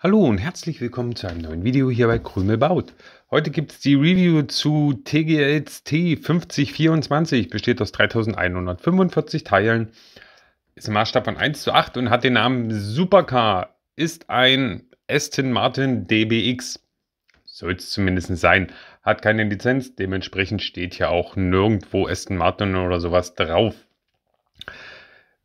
Hallo und herzlich willkommen zu einem neuen Video hier bei Krümel baut. Heute gibt es die Review zu TGLT 5024, besteht aus 3145 Teilen, ist im Maßstab von 1 zu 8 und hat den Namen Supercar, ist ein Aston Martin DBX, soll es zumindest sein, hat keine Lizenz, dementsprechend steht hier auch nirgendwo Aston Martin oder sowas drauf.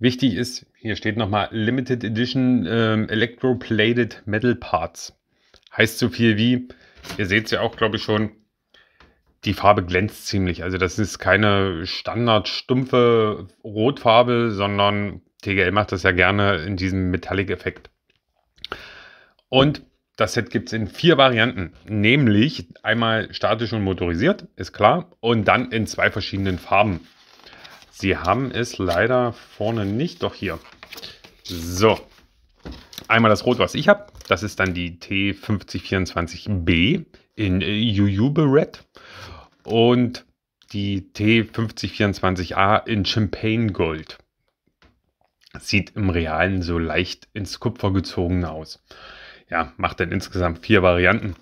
Wichtig ist, hier steht nochmal Limited Edition ähm, Electroplated Metal Parts. Heißt so viel wie, ihr seht es ja auch, glaube ich, schon, die Farbe glänzt ziemlich. Also das ist keine standard stumpfe Rotfarbe, sondern TGL macht das ja gerne in diesem Metallic-Effekt. Und das Set gibt es in vier Varianten, nämlich einmal statisch und motorisiert, ist klar, und dann in zwei verschiedenen Farben. Sie haben es leider vorne nicht. Doch hier. So. Einmal das Rot, was ich habe. Das ist dann die T5024B in äh, Jujube Red. Und die T5024A in Champagne Gold. Sieht im Realen so leicht ins Kupfer gezogen aus. Ja, macht dann insgesamt vier Varianten.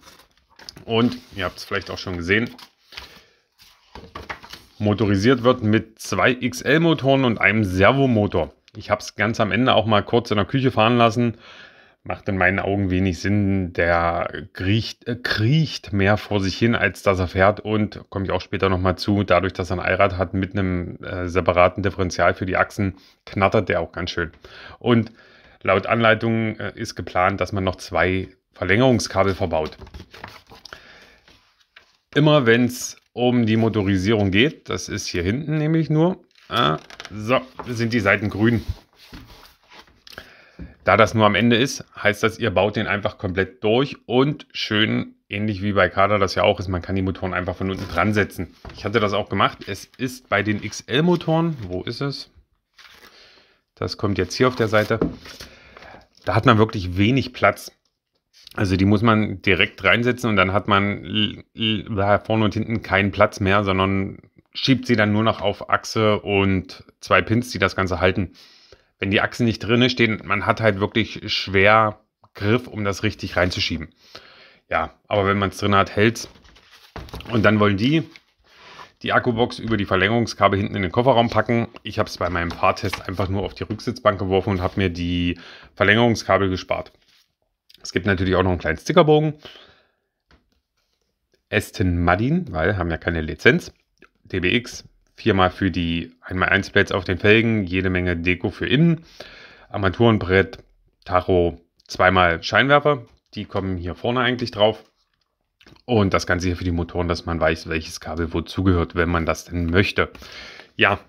Und ihr habt es vielleicht auch schon gesehen, Motorisiert wird mit zwei XL-Motoren und einem Servomotor. Ich habe es ganz am Ende auch mal kurz in der Küche fahren lassen. Macht in meinen Augen wenig Sinn. Der kriecht, äh, kriecht mehr vor sich hin, als dass er fährt. Und komme ich auch später nochmal zu, dadurch, dass er ein Allrad hat mit einem äh, separaten Differential für die Achsen, knattert der auch ganz schön. Und laut Anleitung äh, ist geplant, dass man noch zwei Verlängerungskabel verbaut. Immer wenn es um die Motorisierung geht. Das ist hier hinten nämlich nur. Ah, so, sind die Seiten grün. Da das nur am Ende ist, heißt das, ihr baut den einfach komplett durch und schön, ähnlich wie bei Kader das ja auch ist, man kann die Motoren einfach von unten dran setzen. Ich hatte das auch gemacht. Es ist bei den XL-Motoren, wo ist es? Das kommt jetzt hier auf der Seite. Da hat man wirklich wenig Platz. Also die muss man direkt reinsetzen und dann hat man vorne und hinten keinen Platz mehr, sondern schiebt sie dann nur noch auf Achse und zwei Pins, die das Ganze halten. Wenn die Achsen nicht drinne stehen, man hat halt wirklich schwer Griff, um das richtig reinzuschieben. Ja, aber wenn man es drin hat, hält es. Und dann wollen die die Akkubox über die Verlängerungskabel hinten in den Kofferraum packen. Ich habe es bei meinem Fahrtest einfach nur auf die Rücksitzbank geworfen und habe mir die Verlängerungskabel gespart. Es gibt natürlich auch noch einen kleinen Stickerbogen. Aston Martin, weil haben ja keine Lizenz. DBX, viermal für die 1x1 Plates auf den Felgen, jede Menge Deko für innen. Armaturenbrett, Tacho, zweimal Scheinwerfer, die kommen hier vorne eigentlich drauf. Und das Ganze hier für die Motoren, dass man weiß, welches Kabel wozu gehört, wenn man das denn möchte. Ja,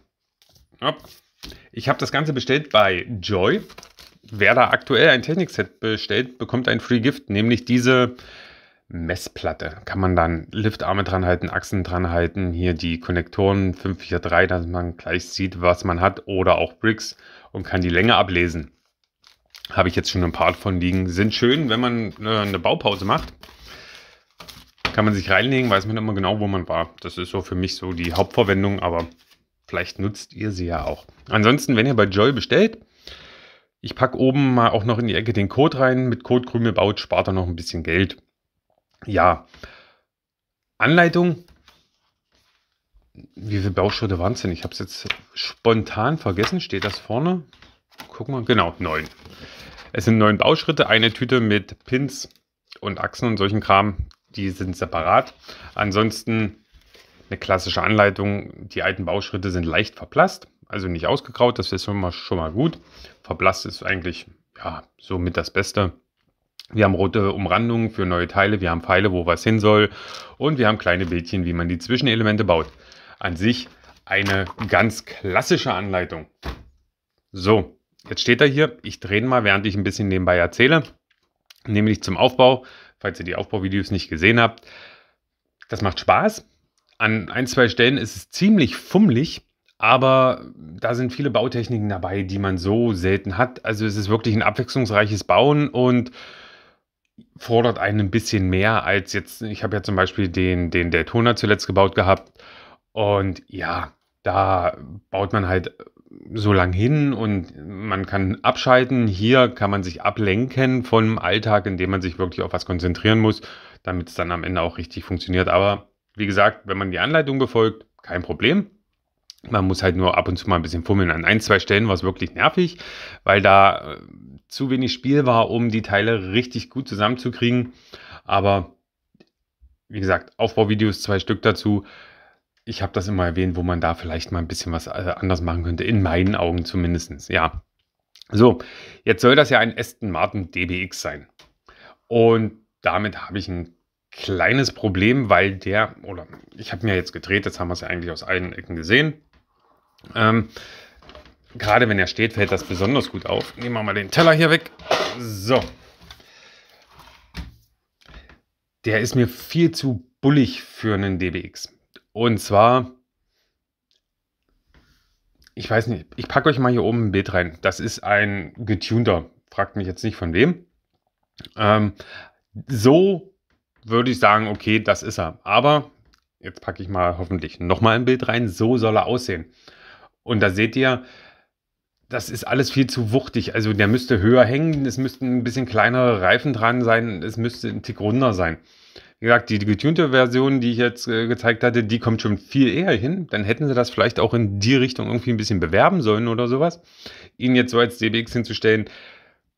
ich habe das Ganze bestellt bei Joy. Wer da aktuell ein Technikset bestellt, bekommt ein Free Gift, nämlich diese Messplatte. Kann man dann Liftarme dran halten, Achsen dran halten, hier die Konnektoren 543, dass man gleich sieht, was man hat, oder auch Bricks und kann die Länge ablesen. Habe ich jetzt schon ein paar von liegen. Sind schön, wenn man äh, eine Baupause macht. Kann man sich reinlegen, weiß man immer genau, wo man war. Das ist so für mich so die Hauptverwendung, aber vielleicht nutzt ihr sie ja auch. Ansonsten, wenn ihr bei Joy bestellt, ich packe oben mal auch noch in die Ecke den Code rein. Mit Code Krümel baut spart er noch ein bisschen Geld. Ja, Anleitung. Wie viele Bauschritte waren es denn? Ich habe es jetzt spontan vergessen. Steht das vorne? Guck mal, genau, neun. Es sind neun Bauschritte, eine Tüte mit Pins und Achsen und solchen Kram. Die sind separat. Ansonsten eine klassische Anleitung. Die alten Bauschritte sind leicht verblasst also nicht ausgegraut, das ist schon mal, schon mal gut. Verblasst ist eigentlich ja, somit das Beste. Wir haben rote Umrandungen für neue Teile, wir haben Pfeile, wo was hin soll und wir haben kleine Bildchen, wie man die Zwischenelemente baut. An sich eine ganz klassische Anleitung. So, jetzt steht er hier. Ich drehe mal, während ich ein bisschen nebenbei erzähle, nämlich zum Aufbau, falls ihr die Aufbauvideos nicht gesehen habt. Das macht Spaß. An ein, zwei Stellen ist es ziemlich fummelig, aber da sind viele Bautechniken dabei, die man so selten hat. Also es ist wirklich ein abwechslungsreiches Bauen und fordert einen ein bisschen mehr als jetzt. Ich habe ja zum Beispiel den, den Daytona zuletzt gebaut gehabt. Und ja, da baut man halt so lang hin und man kann abschalten. Hier kann man sich ablenken vom Alltag, indem man sich wirklich auf was konzentrieren muss, damit es dann am Ende auch richtig funktioniert. Aber wie gesagt, wenn man die Anleitung befolgt, kein Problem. Man muss halt nur ab und zu mal ein bisschen fummeln. An ein, zwei Stellen war es wirklich nervig, weil da äh, zu wenig Spiel war, um die Teile richtig gut zusammenzukriegen. Aber wie gesagt, Aufbauvideos, zwei Stück dazu. Ich habe das immer erwähnt, wo man da vielleicht mal ein bisschen was äh, anders machen könnte. In meinen Augen zumindest, ja. So, jetzt soll das ja ein Aston Martin DBX sein. Und damit habe ich ein kleines Problem, weil der, oder ich habe mir jetzt gedreht, jetzt haben wir es ja eigentlich aus allen Ecken gesehen. Ähm, gerade wenn er steht, fällt das besonders gut auf. Nehmen wir mal den Teller hier weg. So. Der ist mir viel zu bullig für einen DBX. Und zwar, ich weiß nicht, ich packe euch mal hier oben ein Bild rein. Das ist ein getunter, fragt mich jetzt nicht von wem. Ähm, so würde ich sagen, okay, das ist er. Aber jetzt packe ich mal hoffentlich nochmal ein Bild rein. So soll er aussehen. Und da seht ihr, das ist alles viel zu wuchtig. Also der müsste höher hängen, es müssten ein bisschen kleinere Reifen dran sein, es müsste ein Tick runder sein. Wie gesagt, die getunte Version, die ich jetzt äh, gezeigt hatte, die kommt schon viel eher hin. Dann hätten sie das vielleicht auch in die Richtung irgendwie ein bisschen bewerben sollen oder sowas. Ihn jetzt so als DBX hinzustellen,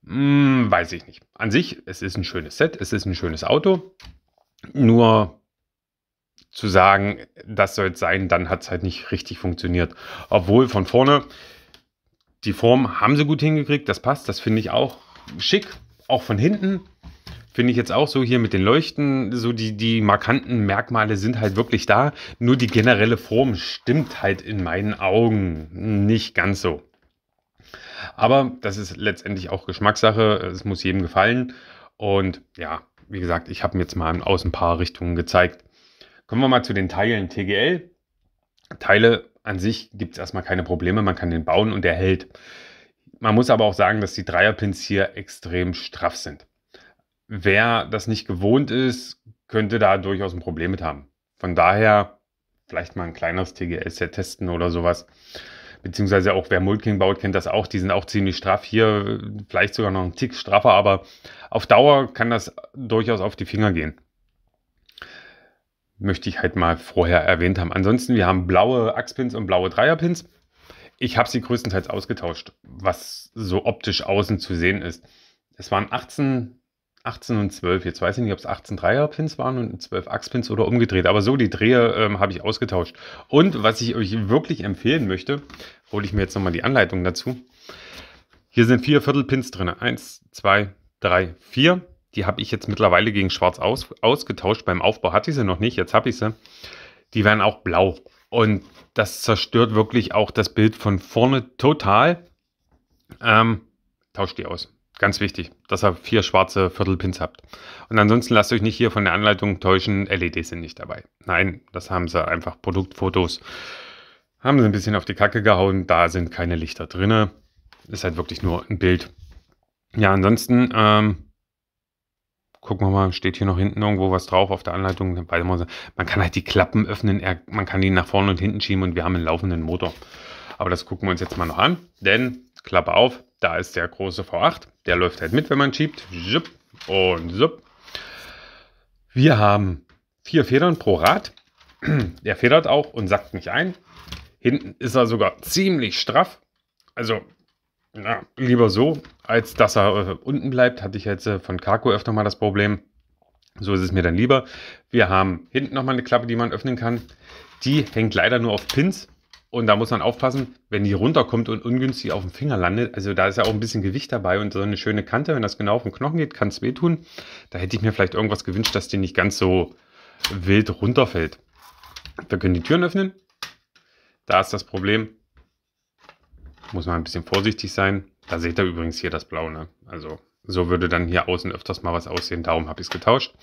mh, hm, weiß ich nicht. An sich, es ist ein schönes Set, es ist ein schönes Auto. Nur zu sagen, das soll es sein, dann hat es halt nicht richtig funktioniert. Obwohl von vorne die Form haben sie gut hingekriegt, das passt, das finde ich auch schick. Auch von hinten finde ich jetzt auch so hier mit den Leuchten, so die, die markanten Merkmale sind halt wirklich da. Nur die generelle Form stimmt halt in meinen Augen nicht ganz so. Aber das ist letztendlich auch Geschmackssache, es muss jedem gefallen. Und ja, wie gesagt, ich habe mir jetzt mal aus ein paar Richtungen gezeigt. Kommen wir mal zu den Teilen TGL. Teile an sich gibt es erstmal keine Probleme, man kann den bauen und er hält. Man muss aber auch sagen, dass die Dreierpins hier extrem straff sind. Wer das nicht gewohnt ist, könnte da durchaus ein Problem mit haben. Von daher vielleicht mal ein kleineres TGL-Set testen oder sowas. Beziehungsweise auch wer Mulking baut, kennt das auch. Die sind auch ziemlich straff. Hier vielleicht sogar noch einen Tick straffer, aber auf Dauer kann das durchaus auf die Finger gehen möchte ich halt mal vorher erwähnt haben. Ansonsten, wir haben blaue Achspins und blaue Dreierpins. Ich habe sie größtenteils ausgetauscht, was so optisch außen zu sehen ist. Es waren 18, 18 und 12. Jetzt weiß ich nicht, ob es 18 Dreierpins waren und 12 Achspins oder umgedreht. Aber so die Drehe ähm, habe ich ausgetauscht. Und was ich euch wirklich empfehlen möchte, hole ich mir jetzt nochmal die Anleitung dazu. Hier sind vier Viertelpins drin. Eins, zwei, drei, vier. Die habe ich jetzt mittlerweile gegen Schwarz aus, ausgetauscht. Beim Aufbau hatte ich sie noch nicht, jetzt habe ich sie. Die werden auch blau. Und das zerstört wirklich auch das Bild von vorne total. Ähm, tauscht die aus. Ganz wichtig, dass ihr vier schwarze Viertelpins habt. Und ansonsten lasst euch nicht hier von der Anleitung täuschen, LEDs sind nicht dabei. Nein, das haben sie einfach Produktfotos. Haben sie ein bisschen auf die Kacke gehauen, da sind keine Lichter drin. Ist halt wirklich nur ein Bild. Ja, ansonsten ähm, gucken wir mal, steht hier noch hinten irgendwo was drauf auf der Anleitung. Man kann halt die Klappen öffnen, man kann die nach vorne und hinten schieben und wir haben einen laufenden Motor. Aber das gucken wir uns jetzt mal noch an, denn Klappe auf, da ist der große V8. Der läuft halt mit, wenn man schiebt. Und so. Wir haben vier Federn pro Rad. Der federt auch und sackt nicht ein. Hinten ist er sogar ziemlich straff. Also na, lieber so, als dass er äh, unten bleibt, hatte ich jetzt äh, von Kako öfter mal das Problem. So ist es mir dann lieber. Wir haben hinten nochmal eine Klappe, die man öffnen kann. Die hängt leider nur auf Pins. Und da muss man aufpassen, wenn die runterkommt und ungünstig auf dem Finger landet. Also da ist ja auch ein bisschen Gewicht dabei und so eine schöne Kante. Wenn das genau auf den Knochen geht, kann es wehtun. Da hätte ich mir vielleicht irgendwas gewünscht, dass die nicht ganz so wild runterfällt. Wir können die Türen öffnen. Da ist das Problem muss man ein bisschen vorsichtig sein. Da seht ihr übrigens hier das Blau, ne? Also so würde dann hier außen öfters mal was aussehen, darum habe ich es getauscht.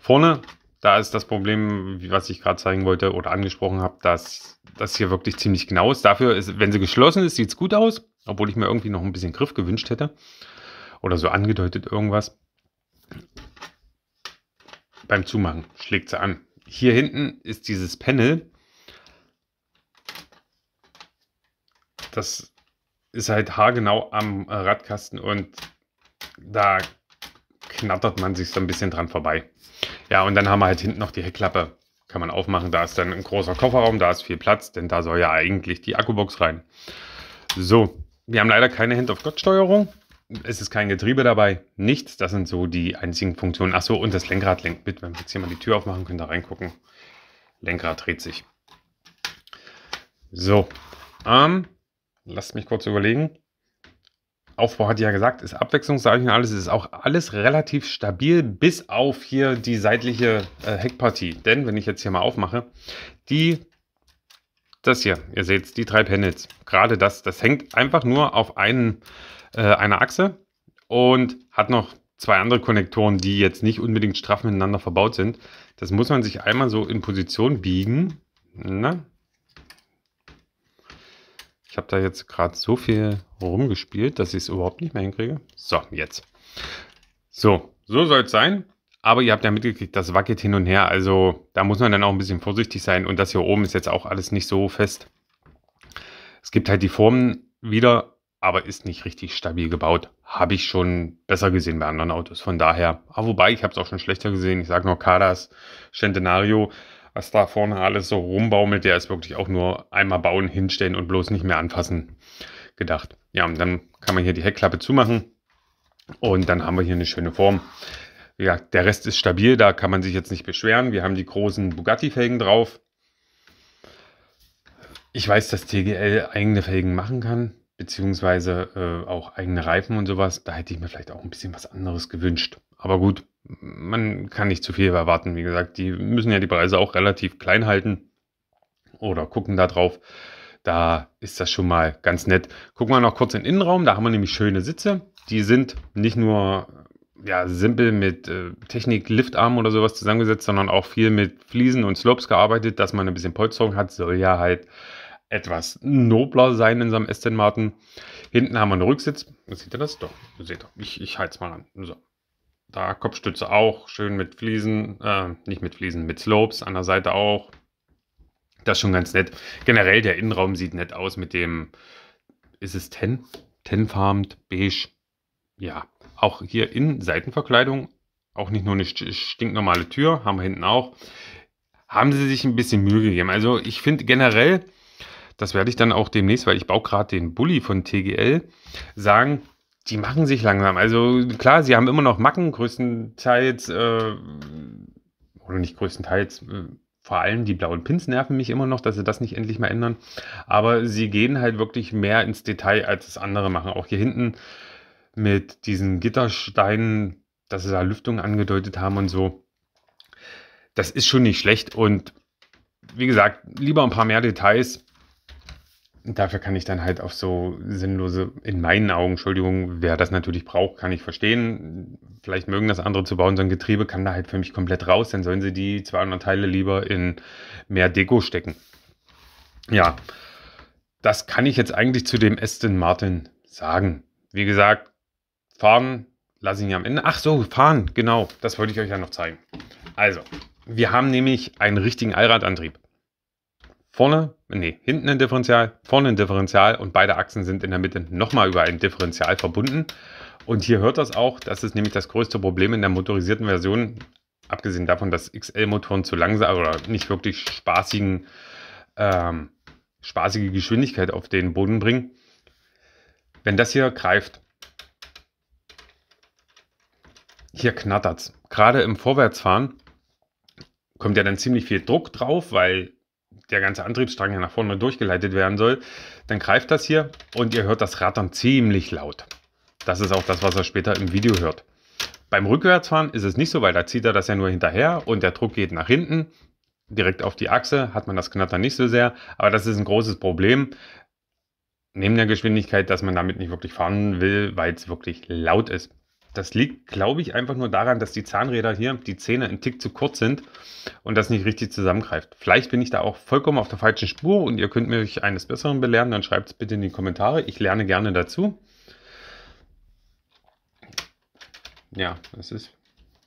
Vorne, da ist das Problem, was ich gerade zeigen wollte oder angesprochen habe, dass das hier wirklich ziemlich genau ist. Dafür ist, wenn sie geschlossen ist, sieht es gut aus, obwohl ich mir irgendwie noch ein bisschen Griff gewünscht hätte oder so angedeutet irgendwas. Beim Zumachen schlägt sie an. Hier hinten ist dieses Panel, das ist halt haargenau am äh, Radkasten und da knattert man sich so ein bisschen dran vorbei. Ja, und dann haben wir halt hinten noch die Heckklappe. Kann man aufmachen. Da ist dann ein großer Kofferraum, da ist viel Platz, denn da soll ja eigentlich die Akkubox rein. So, wir haben leider keine Hand-of-God-Steuerung. Es ist kein Getriebe dabei, nichts. Das sind so die einzigen Funktionen. Achso, und das Lenkrad lenkt mit. Wenn wir jetzt hier mal die Tür aufmachen, können da reingucken. Lenkrad dreht sich. So, ähm, lasst mich kurz überlegen. Aufbau hat ja gesagt, ist abwechslungsreich und alles. Es ist auch alles relativ stabil, bis auf hier die seitliche äh, Heckpartie. Denn wenn ich jetzt hier mal aufmache, die, das hier, ihr seht es, die drei Panels, gerade das, das hängt einfach nur auf einen, äh, einer Achse und hat noch zwei andere Konnektoren, die jetzt nicht unbedingt straff miteinander verbaut sind. Das muss man sich einmal so in Position biegen. Na, ich habe da jetzt gerade so viel rumgespielt, dass ich es überhaupt nicht mehr hinkriege. So, jetzt. So, so soll es sein. Aber ihr habt ja mitgekriegt, das wackelt hin und her. Also da muss man dann auch ein bisschen vorsichtig sein. Und das hier oben ist jetzt auch alles nicht so fest. Es gibt halt die Formen wieder, aber ist nicht richtig stabil gebaut. Habe ich schon besser gesehen bei anderen Autos. Von daher, ah, wobei, ich habe es auch schon schlechter gesehen. Ich sage nur Kadas, Centenario was da vorne alles so rumbaumelt, der ist wirklich auch nur einmal bauen, hinstellen und bloß nicht mehr anfassen gedacht. Ja, und dann kann man hier die Heckklappe zumachen und dann haben wir hier eine schöne Form. Ja, der Rest ist stabil, da kann man sich jetzt nicht beschweren. Wir haben die großen Bugatti-Felgen drauf. Ich weiß, dass TGL eigene Felgen machen kann, beziehungsweise äh, auch eigene Reifen und sowas. Da hätte ich mir vielleicht auch ein bisschen was anderes gewünscht. Aber gut, man kann nicht zu viel erwarten. Wie gesagt, die müssen ja die Preise auch relativ klein halten oder gucken da drauf. Da ist das schon mal ganz nett. Gucken wir noch kurz in den Innenraum. Da haben wir nämlich schöne Sitze. Die sind nicht nur ja, simpel mit äh, Technik, Liftarm oder sowas zusammengesetzt, sondern auch viel mit Fliesen und Slopes gearbeitet, dass man ein bisschen Polsterung hat. Soll ja halt etwas nobler sein in seinem Aston Martin. Hinten haben wir einen Rücksitz. Seht ihr das? Doch, seht ihr. Ich, ich halte es mal an. So. Da Kopfstütze auch, schön mit Fliesen, äh, nicht mit Fliesen, mit Slopes an der Seite auch. Das ist schon ganz nett. Generell der Innenraum sieht nett aus mit dem, ist es Ten? Tenfarmed, beige. Ja, auch hier in Seitenverkleidung, auch nicht nur eine stinknormale Tür, haben wir hinten auch. Haben sie sich ein bisschen Mühe gegeben. Also ich finde generell, das werde ich dann auch demnächst, weil ich baue gerade den Bulli von TGL, sagen, die machen sich langsam. Also klar, sie haben immer noch Macken, größtenteils, äh, oder nicht größtenteils, äh, vor allem die blauen Pins nerven mich immer noch, dass sie das nicht endlich mal ändern. Aber sie gehen halt wirklich mehr ins Detail, als es andere machen. Auch hier hinten mit diesen Gittersteinen, dass sie da Lüftung angedeutet haben und so. Das ist schon nicht schlecht. Und wie gesagt, lieber ein paar mehr Details dafür kann ich dann halt auf so sinnlose, in meinen Augen, Entschuldigung, wer das natürlich braucht, kann ich verstehen. Vielleicht mögen das andere zu bauen, so ein Getriebe kann da halt für mich komplett raus, dann sollen sie die 200 Teile lieber in mehr Deko stecken. Ja, das kann ich jetzt eigentlich zu dem Aston Martin sagen. Wie gesagt, fahren, lasse ich ihn am Ende. Ach so, fahren, genau, das wollte ich euch ja noch zeigen. Also, wir haben nämlich einen richtigen Allradantrieb. Vorne nee, hinten ein Differential, vorne ein Differential und beide Achsen sind in der Mitte nochmal über ein Differential verbunden. Und hier hört das auch, das ist nämlich das größte Problem in der motorisierten Version, abgesehen davon, dass XL-Motoren zu langsam oder nicht wirklich spaßigen, ähm, spaßige Geschwindigkeit auf den Boden bringen. Wenn das hier greift, hier knattert es. Gerade im Vorwärtsfahren kommt ja dann ziemlich viel Druck drauf, weil der ganze Antriebsstrang ja nach vorne durchgeleitet werden soll, dann greift das hier und ihr hört das Rattern ziemlich laut. Das ist auch das, was er später im Video hört. Beim Rückwärtsfahren ist es nicht so, weil da zieht er das ja nur hinterher und der Druck geht nach hinten. Direkt auf die Achse hat man das Knattern nicht so sehr, aber das ist ein großes Problem. Neben der Geschwindigkeit, dass man damit nicht wirklich fahren will, weil es wirklich laut ist. Das liegt, glaube ich, einfach nur daran, dass die Zahnräder hier, die Zähne, ein Tick zu kurz sind und das nicht richtig zusammengreift. Vielleicht bin ich da auch vollkommen auf der falschen Spur und ihr könnt mich eines Besseren belehren. Dann schreibt es bitte in die Kommentare. Ich lerne gerne dazu. Ja, das ist,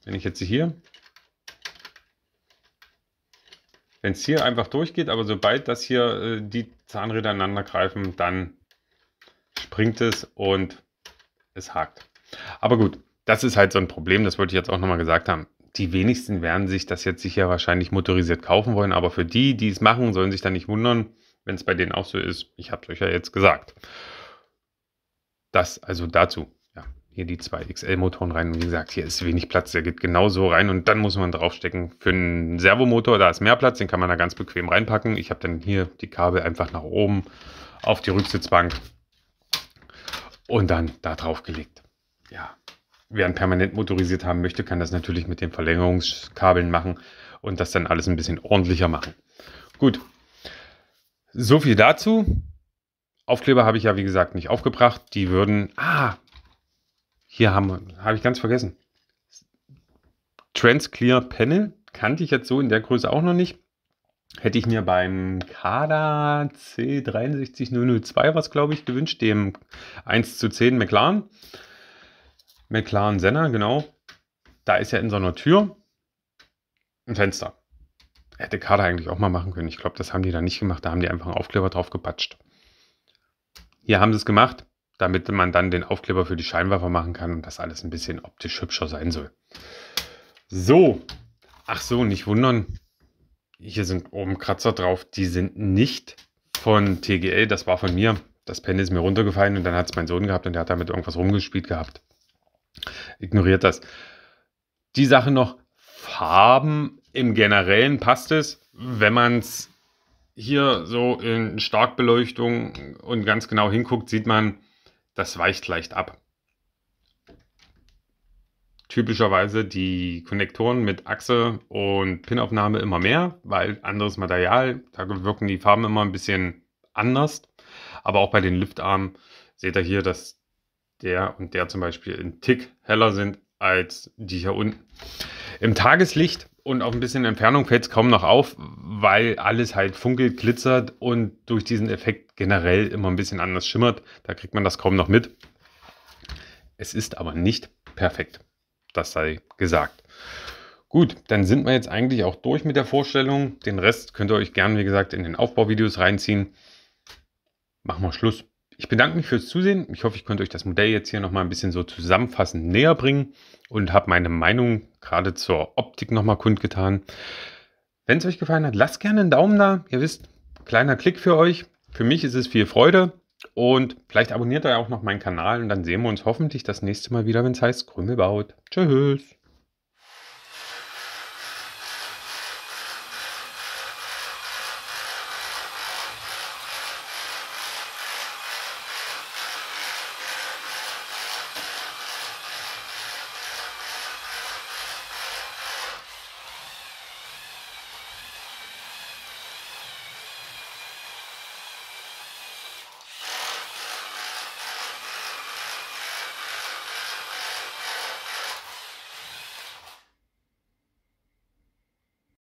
wenn ich jetzt hier, wenn es hier einfach durchgeht, aber sobald das hier äh, die Zahnräder aneinander greifen, dann springt es und es hakt. Aber gut, das ist halt so ein Problem, das wollte ich jetzt auch nochmal gesagt haben. Die wenigsten werden sich das jetzt sicher wahrscheinlich motorisiert kaufen wollen, aber für die, die es machen, sollen sich da nicht wundern, wenn es bei denen auch so ist. Ich habe es euch ja jetzt gesagt. Das also dazu. Ja, hier die zwei XL-Motoren rein. Wie gesagt, hier ist wenig Platz. Der geht genau so rein und dann muss man draufstecken. Für einen Servomotor, da ist mehr Platz, den kann man da ganz bequem reinpacken. Ich habe dann hier die Kabel einfach nach oben auf die Rücksitzbank und dann da drauf gelegt ja, wer einen permanent motorisiert haben möchte, kann das natürlich mit den Verlängerungskabeln machen und das dann alles ein bisschen ordentlicher machen. Gut, so viel dazu. Aufkleber habe ich ja, wie gesagt, nicht aufgebracht. Die würden. Ah! Hier haben habe ich ganz vergessen. Transclear Panel kannte ich jetzt so in der Größe auch noch nicht. Hätte ich mir beim Kada C63002 was, glaube ich, gewünscht, dem 1 zu 10 McLaren. McLaren Senna, genau. Da ist ja in so einer Tür ein Fenster. Hätte Kader eigentlich auch mal machen können. Ich glaube, das haben die da nicht gemacht. Da haben die einfach einen Aufkleber drauf gepatscht. Hier haben sie es gemacht, damit man dann den Aufkleber für die Scheinwerfer machen kann und das alles ein bisschen optisch hübscher sein soll. So. Ach so, nicht wundern. Hier sind oben Kratzer drauf. Die sind nicht von TGL. Das war von mir. Das Pen ist mir runtergefallen und dann hat es mein Sohn gehabt und der hat damit irgendwas rumgespielt gehabt. Ignoriert das. Die Sache noch, Farben im Generellen passt es, wenn man es hier so in Starkbeleuchtung und ganz genau hinguckt, sieht man, das weicht leicht ab. Typischerweise die Konnektoren mit Achse und Pinaufnahme immer mehr, weil anderes Material, da wirken die Farben immer ein bisschen anders. Aber auch bei den Lüftarmen seht ihr hier, dass der und der zum Beispiel einen Tick heller sind als die hier unten. Im Tageslicht und auf ein bisschen Entfernung fällt es kaum noch auf, weil alles halt funkelt, glitzert und durch diesen Effekt generell immer ein bisschen anders schimmert. Da kriegt man das kaum noch mit. Es ist aber nicht perfekt. Das sei gesagt. Gut, dann sind wir jetzt eigentlich auch durch mit der Vorstellung. Den Rest könnt ihr euch gerne, wie gesagt, in den Aufbauvideos reinziehen. Machen wir Schluss. Ich bedanke mich fürs Zusehen. Ich hoffe, ich konnte euch das Modell jetzt hier nochmal ein bisschen so zusammenfassend näher bringen und habe meine Meinung gerade zur Optik nochmal kundgetan. Wenn es euch gefallen hat, lasst gerne einen Daumen da. Ihr wisst, kleiner Klick für euch. Für mich ist es viel Freude und vielleicht abonniert ihr auch noch meinen Kanal und dann sehen wir uns hoffentlich das nächste Mal wieder, wenn es heißt Krümel baut. Tschüss.